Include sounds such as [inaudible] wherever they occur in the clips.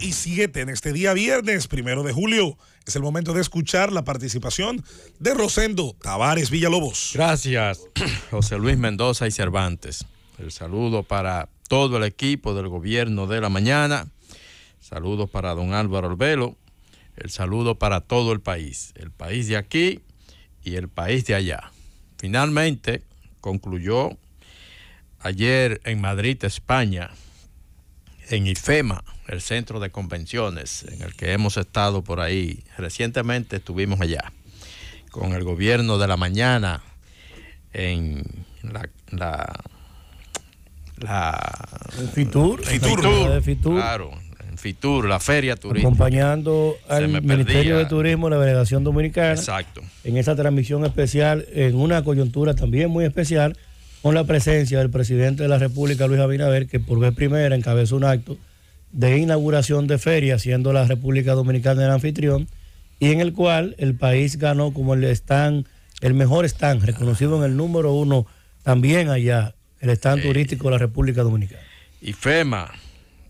y 7 en este día viernes, primero de julio. Es el momento de escuchar la participación de Rosendo Tavares Villalobos. Gracias, [clears throat] José Luis Mendoza y Cervantes. El saludo para todo el equipo del gobierno de la mañana. saludo para don Álvaro Albelo. El saludo para todo el país. El país de aquí y el país de allá. Finalmente concluyó ayer en Madrid, España en IFEMA, el centro de convenciones, en el que hemos estado por ahí. Recientemente estuvimos allá con el gobierno de la mañana en la, la, Fitur, en Fitur, la feria turística. Acompañando al Ministerio de Turismo la Delegación Dominicana. Exacto. En esa transmisión especial, en una coyuntura también muy especial con la presencia del presidente de la República, Luis Abinader, que por vez primera encabezó un acto de inauguración de feria, siendo la República Dominicana el anfitrión, y en el cual el país ganó como el stand, el mejor stand, reconocido en el número uno también allá, el stand turístico de la República Dominicana. Y FEMA,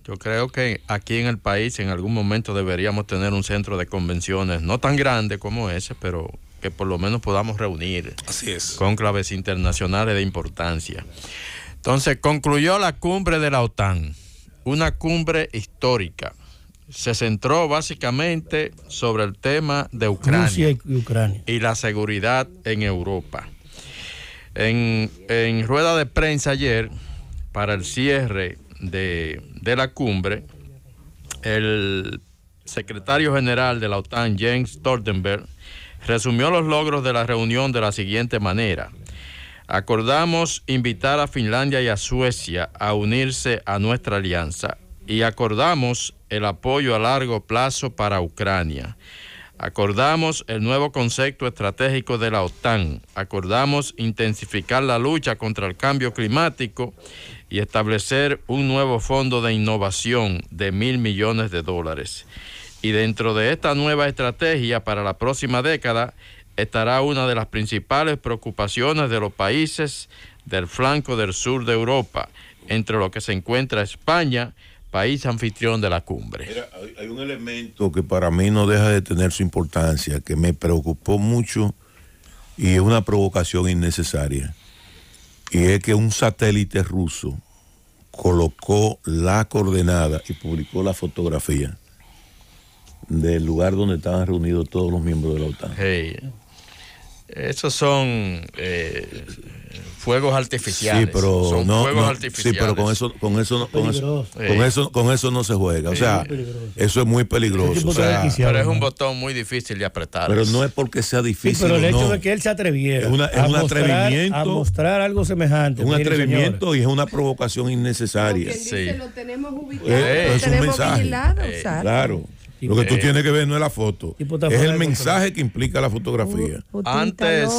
yo creo que aquí en el país en algún momento deberíamos tener un centro de convenciones, no tan grande como ese, pero que por lo menos podamos reunir Así es. internacionales de importancia. Entonces, concluyó la cumbre de la OTAN, una cumbre histórica. Se centró básicamente sobre el tema de Ucrania, y, Ucrania. y la seguridad en Europa. En, rueda de prensa ayer, para el cierre de, de la cumbre, el secretario general de la OTAN, Jens Stoltenberg, resumió los logros de la reunión de la siguiente manera. Acordamos invitar a Finlandia y a Suecia a unirse a nuestra alianza y acordamos el apoyo a largo plazo para Ucrania. Acordamos el nuevo concepto estratégico de la OTAN. Acordamos intensificar la lucha contra el cambio climático y establecer un nuevo fondo de innovación de mil millones de dólares. Y dentro de esta nueva estrategia para la próxima década estará una de las principales preocupaciones de los países del flanco del sur de Europa, entre lo que se encuentra España, país anfitrión de la cumbre. hay, un elemento que para mí no deja de tener su importancia, que me preocupó mucho y es una provocación innecesaria. Y es que un satélite ruso colocó la coordenada y publicó la fotografía del lugar donde estaban reunidos todos los miembros de la OTAN. Esos son eh, fuegos artificiales. Sí, pero son fuegos artificiales. pero con eso, con eso, con eso, con eso, no se juega. O sea, eso es muy peligroso. pero es un botón muy difícil de apretar. Pero no es porque sea difícil. pero el hecho de que él se atreviera a un mostrar, algo semejante. Es un atrevimiento y es una provocación innecesaria. Dice, lo tenemos eh, ubicado, lo tenemos vigilado, eh, Claro. Lo que tú tienes que ver no es la foto, es el mensaje que implica la fotografía. Antes,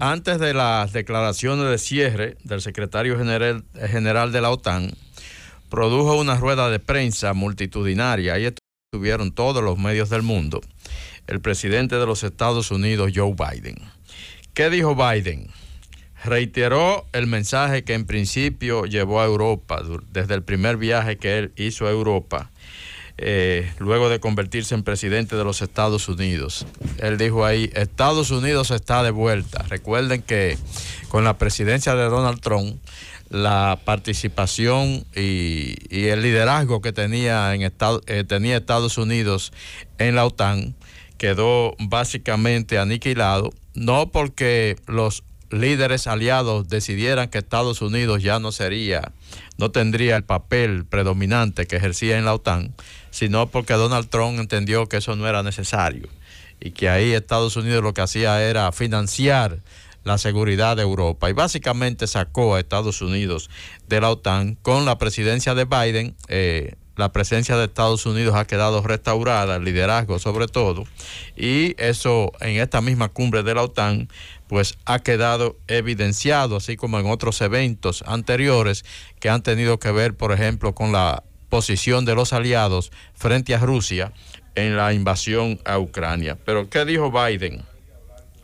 Antes, de las declaraciones de cierre del secretario general, eh, general de la OTAN, produjo una rueda de prensa multitudinaria. Ahí estuvieron todos los medios del mundo. El presidente de los Estados Unidos, Joe Biden. ¿Qué dijo Biden? reiteró el mensaje que en principio llevó a Europa desde el primer viaje que él hizo a Europa eh, luego de convertirse en presidente de los Estados Unidos. Él dijo ahí, Estados Unidos está de vuelta. Recuerden que con la presidencia de Donald Trump, la participación y, el liderazgo que tenía, en eh, tenía Estados Unidos en la OTAN quedó básicamente aniquilado, no porque los líderes aliados decidieran que Estados Unidos ya no sería, no tendría el papel predominante que ejercía en la OTAN, sino porque Donald Trump entendió que eso no era necesario y que ahí Estados Unidos lo que hacía era financiar la seguridad de Europa y básicamente sacó a Estados Unidos de la OTAN con la presidencia de Biden. Eh, la presencia de Estados Unidos ha quedado restaurada, el liderazgo sobre todo, y eso en esta misma cumbre de la OTAN pues ha quedado evidenciado, así como en otros eventos anteriores que han tenido que ver, por ejemplo, con la posición de los aliados frente a Rusia en la invasión a Ucrania. Pero ¿qué dijo Biden?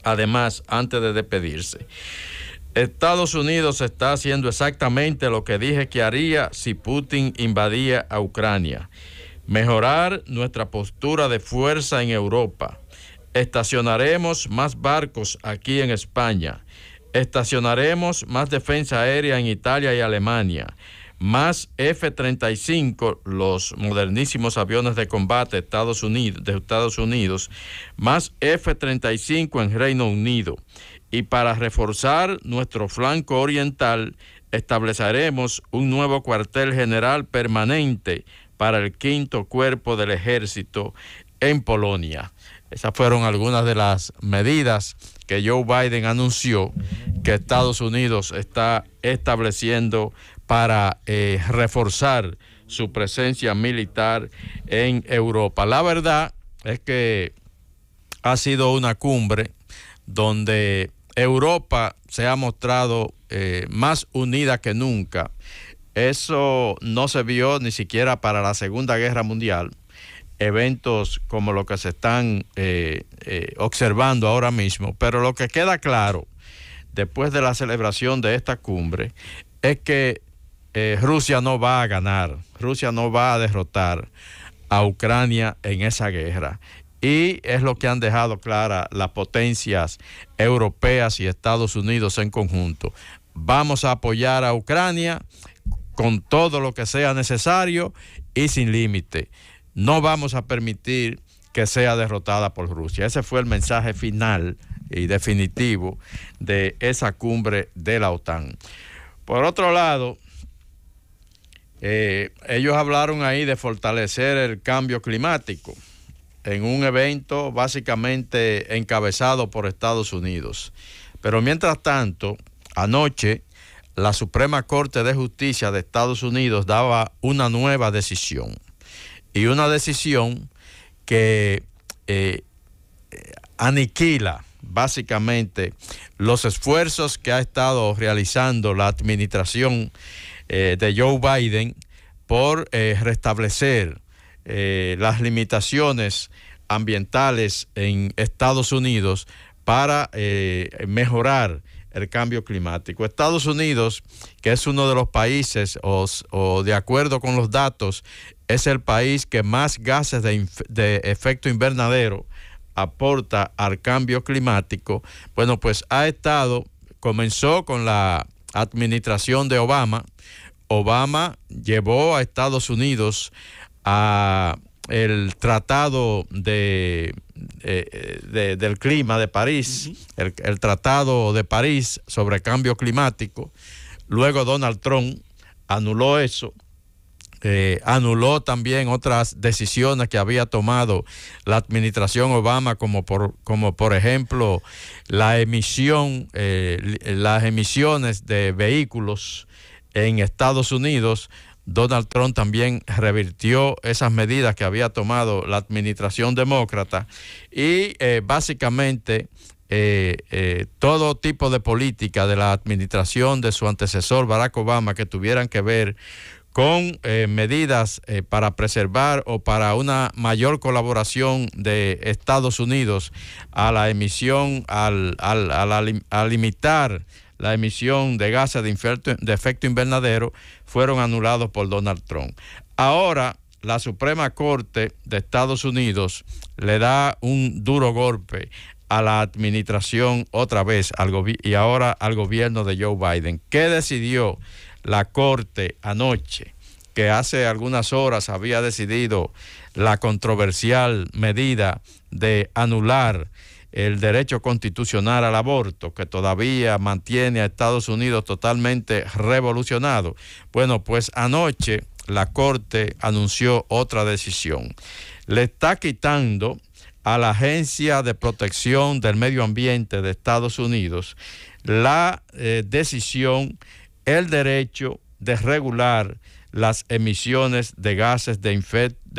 Además, antes de despedirse, Estados Unidos está haciendo exactamente lo que dije que haría si Putin invadía a Ucrania. Mejorar nuestra postura de fuerza en Europa. Estacionaremos más barcos aquí en España. Estacionaremos más defensa aérea en Italia y Alemania más F-35, los modernísimos aviones de combate de Estados Unidos, más F-35 en Reino Unido. Y para reforzar nuestro flanco oriental, estableceremos un nuevo cuartel general permanente para el quinto cuerpo del ejército en Polonia. Esas fueron algunas de las medidas que Joe Biden anunció que Estados Unidos está estableciendo para eh, reforzar su presencia militar en Europa. La verdad es que ha sido una cumbre donde Europa se ha mostrado eh, más unida que nunca. Eso no se vio ni siquiera para la Segunda Guerra Mundial. Eventos como los que se están eh, observando ahora mismo. Pero lo que queda claro después de la celebración de esta cumbre es que eh, Rusia no va a ganar, Rusia no va a derrotar a Ucrania en esa guerra. Y es lo que han dejado clara las potencias europeas y Estados Unidos en conjunto. Vamos a apoyar a Ucrania con todo lo que sea necesario y sin límite. No vamos a permitir que sea derrotada por Rusia. Ese fue el mensaje final y definitivo de esa cumbre de la OTAN. Por otro lado, eh, ellos hablaron ahí de fortalecer el cambio climático en un evento básicamente encabezado por Estados Unidos. Pero mientras tanto, anoche la Suprema Corte de Justicia de Estados Unidos daba una nueva decisión. Y una decisión que eh, eh, aniquila básicamente los esfuerzos que ha estado realizando la administración eh, de Joe Biden por eh, restablecer eh, las limitaciones ambientales en Estados Unidos para mejorar el cambio climático. Estados Unidos, que es uno de los países, o, de acuerdo con los datos, es el país que más gases de efecto invernadero aporta al cambio climático, bueno, pues ha estado, comenzó con la administración de Obama, Obama llevó a Estados Unidos a el tratado de, eh, del clima de París, el, tratado de París sobre cambio climático. Luego Donald Trump anuló eso. Eh, anuló también otras decisiones que había tomado la administración Obama, como por, como por ejemplo la emisión, eh, las emisiones de vehículos en Estados Unidos. Donald Trump también revirtió esas medidas que había tomado la administración demócrata y eh, básicamente eh, eh, todo tipo de política de la administración de su antecesor Barack Obama que tuvieran que ver con medidas para preservar o para una mayor colaboración de Estados Unidos a la emisión, al, a limitar la emisión de gases de, efecto invernadero fueron anulados por Donald Trump. Ahora la Suprema Corte de Estados Unidos le da un duro golpe a la administración otra vez al y ahora al gobierno de Joe Biden. ¿Qué decidió la Corte anoche? Que hace algunas horas había decidido la controversial medida de anular el derecho constitucional al aborto, que todavía mantiene a Estados Unidos totalmente revolucionado. Bueno, pues anoche la Corte anunció otra decisión. Le está quitando a la Agencia de Protección del Medio Ambiente de Estados Unidos la eh, decisión, el derecho de regular las emisiones de gases de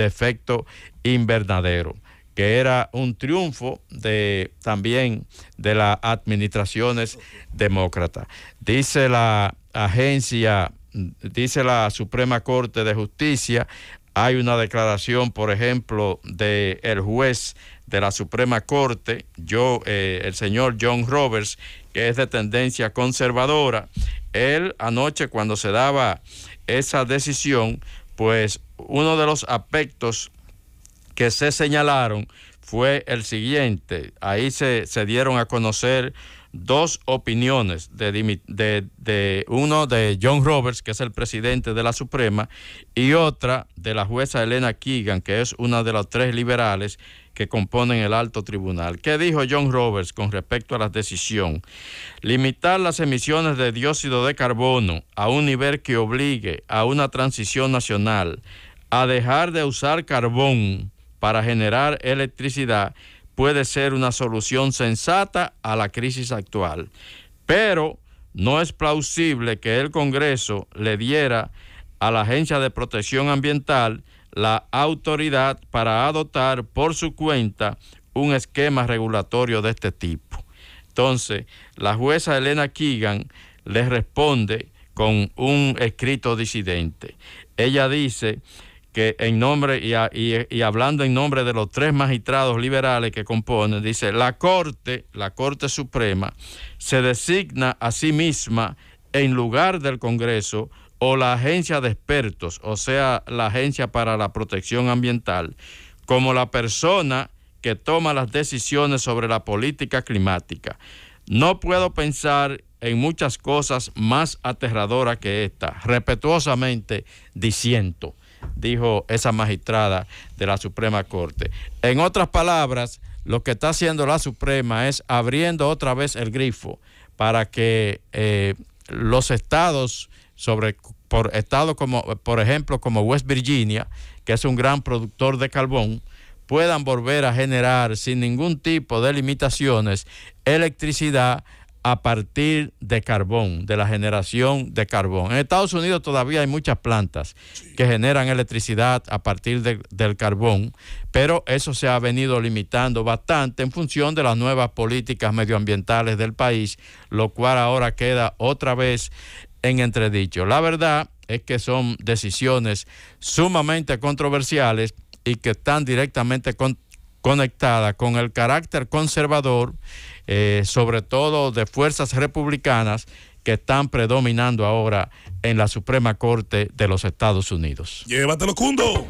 efecto invernadero que era un triunfo de, también de las administraciones demócratas. Dice la agencia, dice la Suprema Corte de Justicia, hay una declaración, por ejemplo, del el juez de la Suprema Corte, yo, eh, el señor John Roberts, que es de tendencia conservadora. Él anoche cuando se daba esa decisión, pues uno de los aspectos que se señalaron fue el siguiente. Ahí se, dieron a conocer dos opiniones de, de, de, uno de John Roberts, que es el presidente de la Suprema, y otra de la jueza Elena Keegan, que es una de las tres liberales que componen el alto tribunal. ¿Qué dijo John Roberts con respecto a la decisión? Limitar las emisiones de dióxido de carbono a un nivel que obligue a una transición nacional, a dejar de usar carbón para generar electricidad puede ser una solución sensata a la crisis actual, pero no es plausible que el Congreso le diera a la Agencia de Protección Ambiental la autoridad para adoptar por su cuenta un esquema regulatorio de este tipo. Entonces, la jueza Elena Keegan le responde con un escrito disidente. Ella dice que en nombre y, hablando en nombre de los tres magistrados liberales que componen, dice, la Corte, la Corte Suprema, se designa a sí misma en lugar del Congreso o la agencia de expertos, o sea, la agencia para la protección ambiental, como la persona que toma las decisiones sobre la política climática. No puedo pensar en muchas cosas más aterradoras que esta, respetuosamente diciendo dijo esa magistrada de la Suprema Corte. En otras palabras, lo que está haciendo la Suprema es abriendo otra vez el grifo para que eh, los estados, sobre, por estados como, por ejemplo, como West Virginia, que es un gran productor de carbón, puedan volver a generar sin ningún tipo de limitaciones electricidad a partir de carbón, de la generación de carbón. En Estados Unidos todavía hay muchas plantas que generan electricidad a partir del carbón, pero eso se ha venido limitando bastante en función de las nuevas políticas medioambientales del país, lo cual ahora queda otra vez en entredicho. La verdad es que son decisiones sumamente controversiales y que están directamente con, conectada con el carácter conservador, eh, sobre todo de fuerzas republicanas que están predominando ahora en la Suprema Corte de los Estados Unidos. Llévatelo, Cundo.